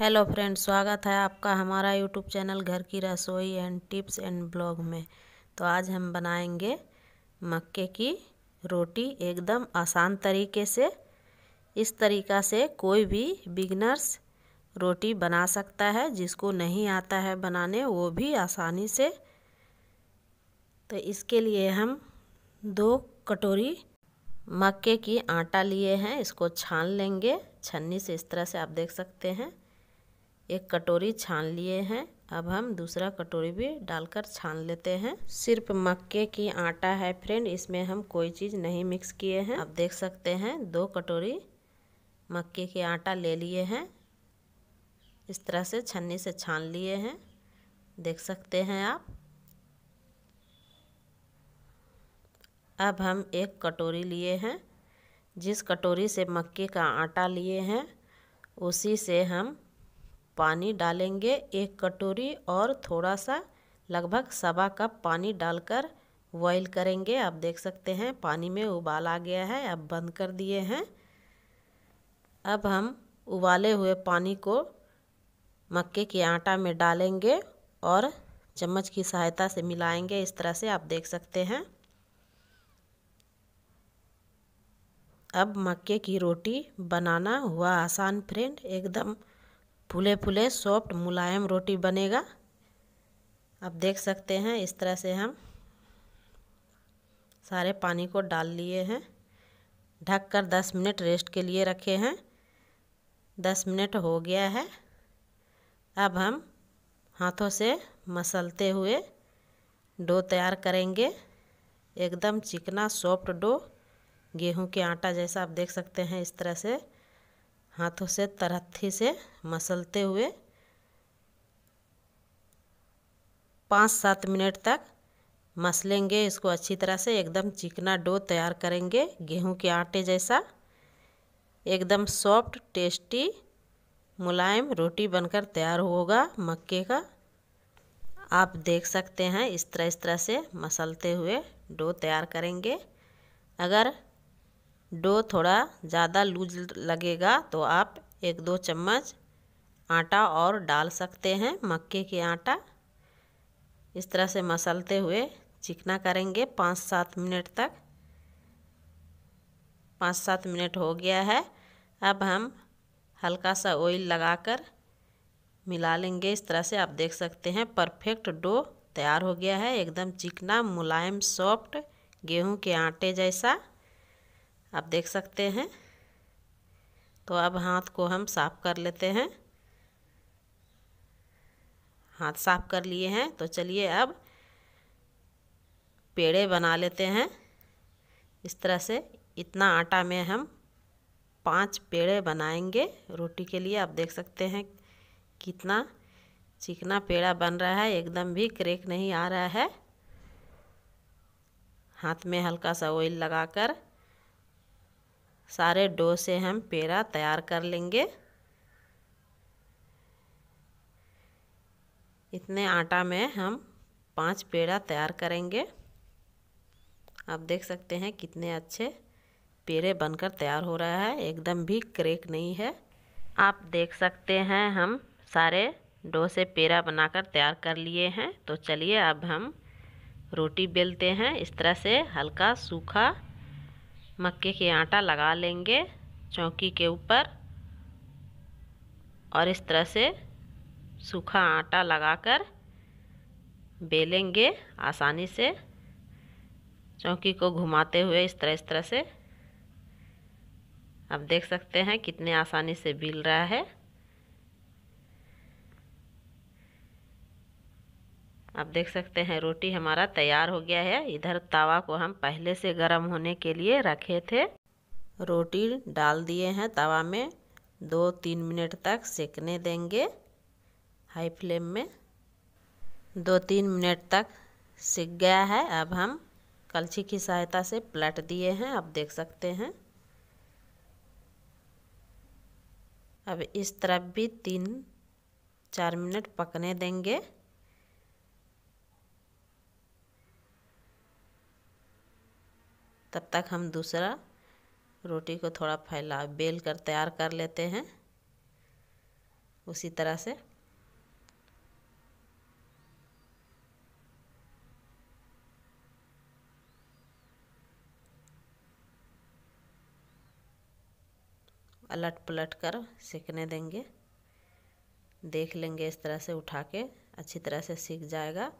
hello friends स्वागत है आपका हमारा यूट्यूब चैनल घर की रसोई एंड टिप्स एंड ब्लॉग में तो आज हम बनाएंगे मक्के की रोटी एकदम आसान तरीके से इस तरीका से कोई भी बिगनर्स रोटी बना सकता है जिसको नहीं आता है बनाने वो भी आसानी से तो इसके लिए हम दो कटोरी मक्के की आटा लिए हैं इसको छान लेंगे छन्नी से इस तरह से आप देख सकते हैं एक कटोरी छान लिए हैं अब हम दूसरा कटोरी भी डालकर छान लेते हैं सिर्फ मक्के की आटा है फ्रेंड इसमें हम कोई चीज़ नहीं मिक्स किए हैं आप देख सकते हैं दो कटोरी मक्के के आटा ले लिए हैं इस तरह से छन्नी से छान लिए हैं देख सकते हैं आप अब हम एक कटोरी लिए हैं जिस कटोरी से मक्के का आटा लिए हैं उसी से हम पानी डालेंगे एक कटोरी और थोड़ा सा लगभग सवा कप पानी डालकर बॉईल करेंगे आप देख सकते हैं पानी में उबाल आ गया है अब बंद कर दिए हैं अब हम उबाले हुए पानी को मक्के के आटा में डालेंगे और चम्मच की सहायता से मिलाएंगे इस तरह से आप देख सकते हैं अब मक्के की रोटी बनाना हुआ आसान फ्रेंड एकदम फूले फूले सॉफ्ट मुलायम रोटी बनेगा आप देख सकते हैं इस तरह से हम सारे पानी को डाल लिए हैं ढककर दस मिनट रेस्ट के लिए रखे हैं दस मिनट हो गया है अब हम हाथों से मसलते हुए डो तैयार करेंगे एकदम चिकना सॉफ्ट डो गेहूं के आटा जैसा आप देख सकते हैं इस तरह से हाथों से तरथी से मसलते हुए पाँच सात मिनट तक मसलेंगे इसको अच्छी तरह से एकदम चिकना डो तैयार करेंगे गेहूं के आटे जैसा एकदम सॉफ्ट टेस्टी मुलायम रोटी बनकर तैयार होगा मक्के का आप देख सकते हैं इस तरह इस तरह से मसलते हुए डो तैयार करेंगे अगर डो थोड़ा ज़्यादा लूज लगेगा तो आप एक दो चम्मच आटा और डाल सकते हैं मक्के के आटा इस तरह से मसलते हुए चिकना करेंगे पाँच सात मिनट तक पाँच सात मिनट हो गया है अब हम हल्का सा ऑयल लगाकर मिला लेंगे इस तरह से आप देख सकते हैं परफेक्ट डो तैयार हो गया है एकदम चिकना मुलायम सॉफ्ट गेहूं के आटे जैसा आप देख सकते हैं तो अब हाथ को हम साफ़ कर लेते हैं हाथ साफ़ कर लिए हैं तो चलिए अब पेड़े बना लेते हैं इस तरह से इतना आटा में हम पांच पेड़े बनाएंगे रोटी के लिए आप देख सकते हैं कितना चिकना पेड़ा बन रहा है एकदम भी क्रेक नहीं आ रहा है हाथ में हल्का सा ऑयल लगाकर सारे डो से हम पेड़ा तैयार कर लेंगे इतने आटा में हम पांच पेड़ा तैयार करेंगे आप देख सकते हैं कितने अच्छे पेड़े बनकर तैयार हो रहा है एकदम भी क्रेक नहीं है आप देख सकते हैं हम सारे डो से पेड़ा बनाकर तैयार कर लिए हैं तो चलिए अब हम रोटी बेलते हैं इस तरह से हल्का सूखा मक्के के आटा लगा लेंगे चौकी के ऊपर और इस तरह से सूखा आटा लगाकर बेलेंगे आसानी से चौकी को घुमाते हुए इस तरह इस तरह से अब देख सकते हैं कितने आसानी से बिल रहा है अब देख सकते हैं रोटी हमारा तैयार हो गया है इधर तवा को हम पहले से गर्म होने के लिए रखे थे रोटी डाल दिए हैं तवा में दो तीन मिनट तक सेकने देंगे हाई फ्लेम में दो तीन मिनट तक सिक गया है अब हम कलछी की सहायता से पलट दिए हैं आप देख सकते हैं अब इस तरफ भी तीन चार मिनट पकने देंगे तब तक हम दूसरा रोटी को थोड़ा फैला बेल कर तैयार कर लेते हैं उसी तरह से पलट पलट कर सीखने देंगे देख लेंगे इस तरह से उठा के अच्छी तरह से सीख जाएगा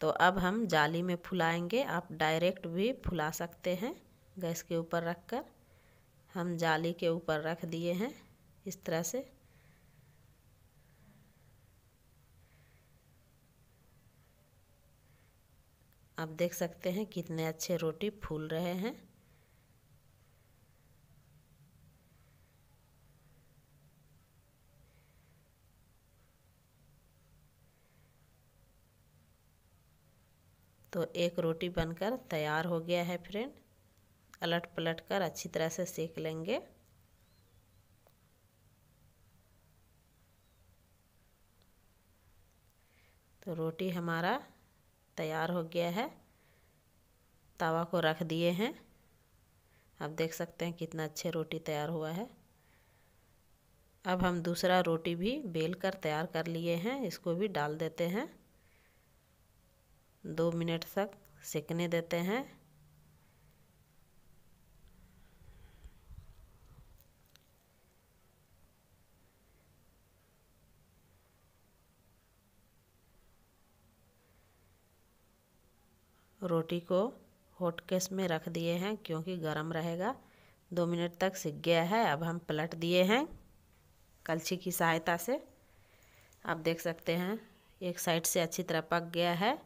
तो अब हम जाली में फुलाएंगे आप डायरेक्ट भी फुला सकते हैं गैस के ऊपर रख कर हम जाली के ऊपर रख दिए हैं इस तरह से आप देख सकते हैं कितने अच्छे रोटी फूल रहे हैं तो एक रोटी बनकर तैयार हो गया है फ्रेंड अलट पलट कर अच्छी तरह से सेक लेंगे तो रोटी हमारा तैयार हो गया है तवा को रख दिए हैं अब देख सकते हैं कितना अच्छे रोटी तैयार हुआ है अब हम दूसरा रोटी भी बेल कर तैयार कर लिए हैं इसको भी डाल देते हैं दो मिनट तक सेकने देते हैं रोटी को हॉट केस में रख दिए हैं क्योंकि गर्म रहेगा दो मिनट तक सिक गया है अब हम पलट दिए हैं कलछी की सहायता से आप देख सकते हैं एक साइड से अच्छी तरह पक गया है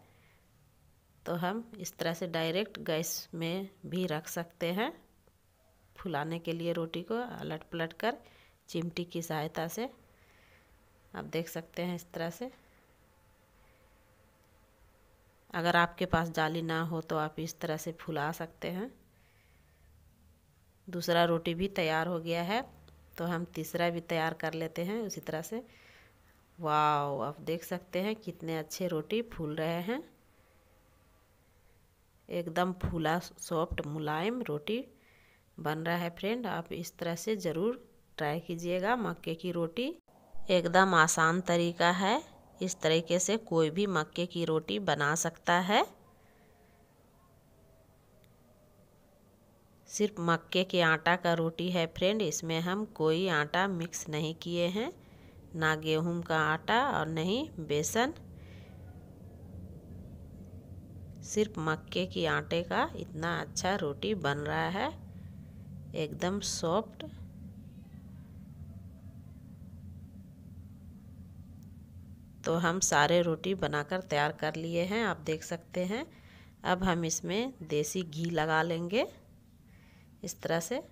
तो हम इस तरह से डायरेक्ट गैस में भी रख सकते हैं फुलाने के लिए रोटी को अलट पलट कर चिमटी की सहायता से आप देख सकते हैं इस तरह से अगर आपके पास जाली ना हो तो आप इस तरह से फुला सकते हैं दूसरा रोटी भी तैयार हो गया है तो हम तीसरा भी तैयार कर लेते हैं उसी तरह से वाओ आप देख सकते हैं कितने अच्छे रोटी फूल रहे हैं एकदम फूला सॉफ्ट मुलायम रोटी बन रहा है फ्रेंड आप इस तरह से ज़रूर ट्राई कीजिएगा मक्के की रोटी एकदम आसान तरीका है इस तरीके से कोई भी मक्के की रोटी बना सकता है सिर्फ मक्के के आटा का रोटी है फ्रेंड इसमें हम कोई आटा मिक्स नहीं किए हैं ना गेहूं का आटा और नहीं बेसन सिर्फ मक्के की आटे का इतना अच्छा रोटी बन रहा है एकदम सॉफ्ट तो हम सारे रोटी बनाकर तैयार कर लिए हैं आप देख सकते हैं अब हम इसमें देसी घी लगा लेंगे इस तरह से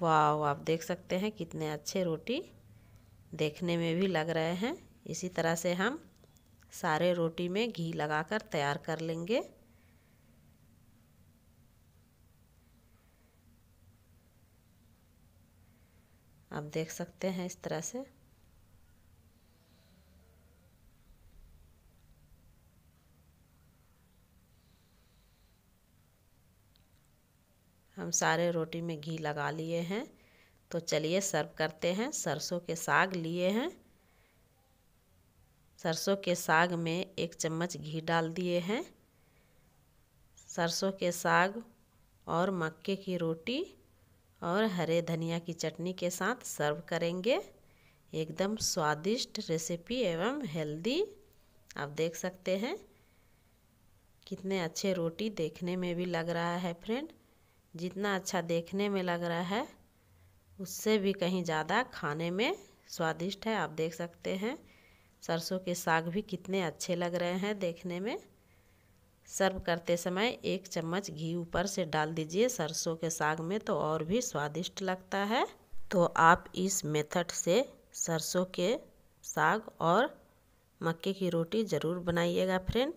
वाह आप देख सकते हैं कितने अच्छे रोटी देखने में भी लग रहे हैं इसी तरह से हम सारे रोटी में घी लगाकर तैयार कर लेंगे आप देख सकते हैं इस तरह से हम सारे रोटी में घी लगा लिए हैं तो चलिए सर्व करते हैं सरसों के साग लिए हैं सरसों के साग में एक चम्मच घी डाल दिए हैं सरसों के साग और मक्के की रोटी और हरे धनिया की चटनी के साथ सर्व करेंगे एकदम स्वादिष्ट रेसिपी एवं हेल्दी आप देख सकते हैं कितने अच्छे रोटी देखने में भी लग रहा है फ्रेंड जितना अच्छा देखने में लग रहा है उससे भी कहीं ज़्यादा खाने में स्वादिष्ट है आप देख सकते हैं सरसों के साग भी कितने अच्छे लग रहे हैं देखने में सर्व करते समय एक चम्मच घी ऊपर से डाल दीजिए सरसों के साग में तो और भी स्वादिष्ट लगता है तो आप इस मेथड से सरसों के साग और मक्के की रोटी ज़रूर बनाइएगा फ्रेंड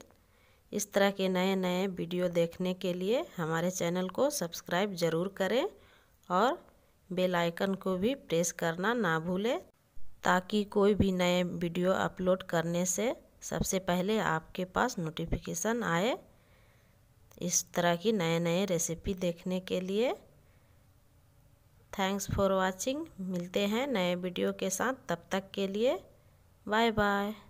इस तरह के नए नए वीडियो देखने के लिए हमारे चैनल को सब्सक्राइब ज़रूर करें और बेल आइकन को भी प्रेस करना ना भूलें ताकि कोई भी नए वीडियो अपलोड करने से सबसे पहले आपके पास नोटिफिकेशन आए इस तरह की नए नए रेसिपी देखने के लिए थैंक्स फॉर वाचिंग मिलते हैं नए वीडियो के साथ तब तक के लिए बाय बाय